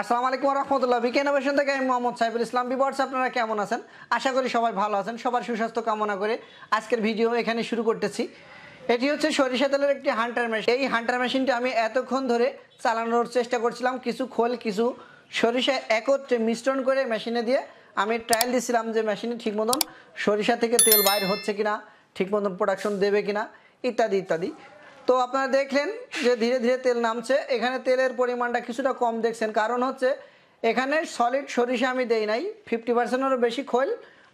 আসসালামু আলাইকুম রহমতুল্লাহ বিকে ইনোভেশন থেকে আমি মোহাম্মদ সাইফুল ইসলাম বিবর্স আপনারা কেমন আছেন আশা করি সবাই ভালো আছেন সবার সুস্বাস্থ্য কামনা করে আজকের ভিডিও এখানে শুরু করতেছি এটি হচ্ছে সরিষা তেলের একটি হান্টার মেশিন এই হান্টার মেশিনটি আমি এতক্ষণ ধরে চালানোর চেষ্টা করছিলাম কিছু খোল কিছু সরিষা একত্রে মিশ্রণ করে মেশিনে দিয়ে আমি ট্রায়াল দিছিলাম যে মেশিনে ঠিক মতন সরিষা থেকে তেল বাইর হচ্ছে কিনা ঠিক মতন প্রোডাকশন দেবে কিনা ইত্যাদি ইত্যাদি তো আপনারা দেখলেন যে ধীরে ধীরে তেল নামছে এখানে তেলের পরিমাণটা কিছুটা কম দেখছেন কারণ হচ্ছে এখানে সলিড সরিষা আমি দেই নাই ফিফটি পার্সেন্টেরও বেশি খোল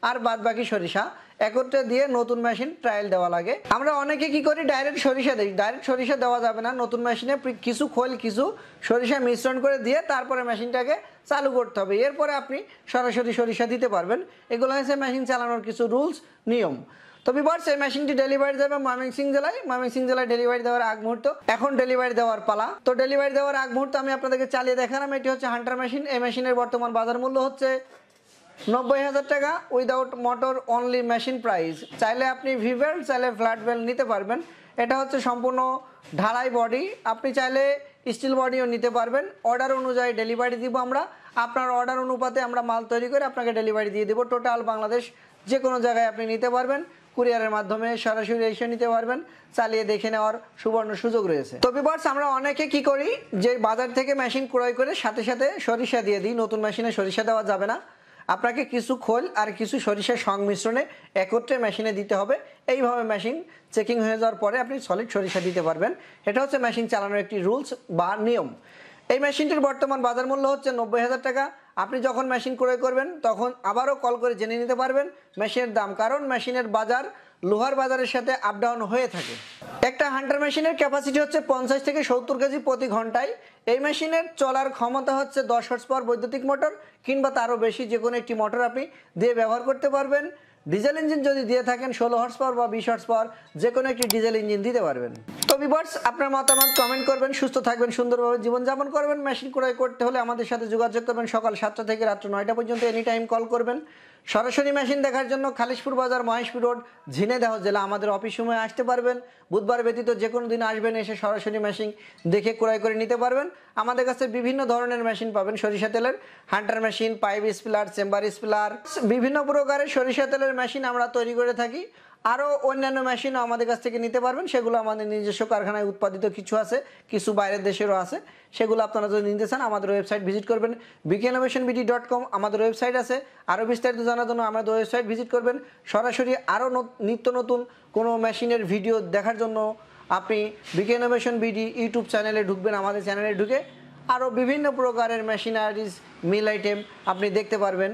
আর বাদ বাকি সরিষা একত্রে দিয়ে নতুন মেশিন ট্রায়াল দেওয়া লাগে আমরা অনেকে কি করি ডাইরেক্ট সরিষা দিই ডাইরেক্ট সরিষা দেওয়া যাবে না নতুন মেশিনে কিছু খোল কিছু সরিষা মিশ্রণ করে দিয়ে তারপরে মেশিনটাকে চালু করতে হবে এরপরে আপনি সরাসরি সরিষা দিতে পারবেন এগুলো হয়েছে মেশিন চালানোর কিছু রুলস নিয়ম তো বিবার সেই মেশিনটি ডেলিভারি দেবে ময়মনসিং জেলায় ময়মনসিং জেলায় ডেলিভারি দেওয়ার আগ মুহূর্ত এখন ডেলিভারি দেওয়ার পালা তো ডেলিভারি দেওয়ার আগ মুহূর্ত আমি আপনাদেরকে চালিয়ে দেখালাম এটি হচ্ছে হান্টার মেশিন এই মেশিনের বর্তমান বাজার মূল্য হচ্ছে নব্বই হাজার টাকা without motor only machine price চাইলে আপনি ভিভেল চাইলে ফ্ল্যাট বেল নিতে পারবেন এটা হচ্ছে সম্পূর্ণ ঢালাই বডি আপনি চাইলে স্টিল বডিও নিতে পারবেন অর্ডার অনুযায়ী ডেলিভারি দিব আমরা আপনার অর্ডার অনুপাতে আমরা মাল তৈরি করে আপনাকে ডেলিভারি দিয়ে দেবো টোটাল বাংলাদেশ যে কোনো জায়গায় আপনি নিতে পারবেন কুরিয়ারের মাধ্যমে সরাসরি এসে নিতে পারবেন চালিয়ে দেখে নেওয়ার সুবর্ণ সুযোগ রয়েছে তো বিবার্স আমরা অনেকে কি করি যে বাজার থেকে মেশিন ক্রয় করে সাথে সাথে সরিষা দিয়ে দিই নতুন মেশিনে সরিষা দেওয়া যাবে না আপনাকে কিছু খোল আর কিছু সরিষার সংমিশ্রণে একত্রে মেশিনে দিতে হবে এইভাবে মেশিন চেকিং হয়ে যাওয়ার পরে আপনি সলিড সরিষা দিতে পারবেন এটা হচ্ছে মেশিন চালানোর একটি রুলস বা নিয়ম এই মেশিনটির বর্তমান বাজার মূল্য হচ্ছে নব্বই হাজার টাকা আপনি যখন মেশিন ক্রয় করবেন তখন আবারও কল করে জেনে নিতে পারবেন মেশিনের দাম কারণ মেশিনের বাজার লোহার বাজারের সাথে আপ ডাউন হয়ে থাকে একটা হান্টার মেশিনের ক্যাপাসিটি হচ্ছে পঞ্চাশ থেকে সত্তর কেজি প্রতি ঘন্টায় এই মেশিনের চলার ক্ষমতা হচ্ছে দশ হর্স পাওয়ার বৈদ্যুতিক মোটর কিংবা তারও বেশি যে কোনো একটি মোটর আপনি দিয়ে ব্যবহার করতে পারবেন ডিজেল ইঞ্জিন যদি দিয়ে থাকেন ষোলো হর্স পাওয়ার বা বিশ হর্স পাওয়ার যে কোনো একটি ডিজেল ইঞ্জিন দিতে পারবেন তো বিবার্স আপনার মতামত কমেন্ট করবেন সুস্থ থাকবেন সুন্দরভাবে জীবনযাপন করবেন মেশিন ক্রয় করতে হলে আমাদের সাথে যোগাযোগ করবেন সকাল সাতটা থেকে রাত্র নয়টা পর্যন্ত এনি টাইম কল করবেন সরাসরি মেশিন দেখার জন্য খালিশপুর বাজার মহেশপুর রোড ঝিনেদাহ জেলা আমাদের অফিস সময়ে আসতে পারবেন বুধবার ব্যতীত যে কোনো দিন আসবেন এসে সরাসরি মেশিন দেখে ক্রয় করে নিতে পারবেন আমাদের কাছে বিভিন্ন ধরনের মেশিন পাবেন সরিষা তেলের hunter machine pipe expeller chamber expeller বিভিন্ন প্রকারের সরিষা তেলের মেশিন আমরা তৈরি করে থাকি আরও অন্যান্য মেশিনও আমাদের কাছ থেকে নিতে পারবেন সেগুলো আমাদের নিজস্ব কারখানায় উৎপাদিত কিছু আছে কিছু বাইরের দেশেরও আছে সেগুলো আপনারা যদি নিতে চান আমাদের ওয়েবসাইট ভিজিট করবেন বিকেনোভেশন বিডি ডট কম আমাদের ওয়েবসাইট আছে আরও বিস্তারিত জানার জন্য আমাদের ওয়েবসাইট ভিজিট করবেন সরাসরি আরও নিত্য নতুন কোনো মেশিনের ভিডিও দেখার জন্য আপনি বিকেনোভেশন বিডি ইউটিউব চ্যানেলে ঢুকবেন আমাদের চ্যানেলে ঢুকে আরও বিভিন্ন প্রকারের মেশিনারিজ মিল আইটেম আপনি দেখতে পারবেন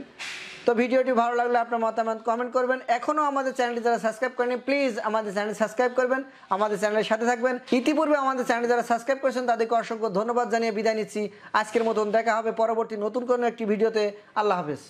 তো ভিডিওটি ভালো লাগলে আপনার মতামত কমেন্ট করবেন এখনও আমাদের চ্যানেলটি যারা সাবস্ক্রাইব করেনি প্লিজ আমাদের চ্যানেল সাবস্ক্রাইব করবেন আমাদের চ্যানেলের সাথে থাকবেন ইতিপূর্বে আমাদের চ্যানেল যারা সাবস্ক্রাইব করেছেন তাদেরকে অসংখ্য ধন্যবাদ জানিয়ে বিদায় নিচ্ছি আজকের মতন দেখা হবে পরবর্তী নতুন কোনো একটি ভিডিওতে আল্লাহ হাফেজ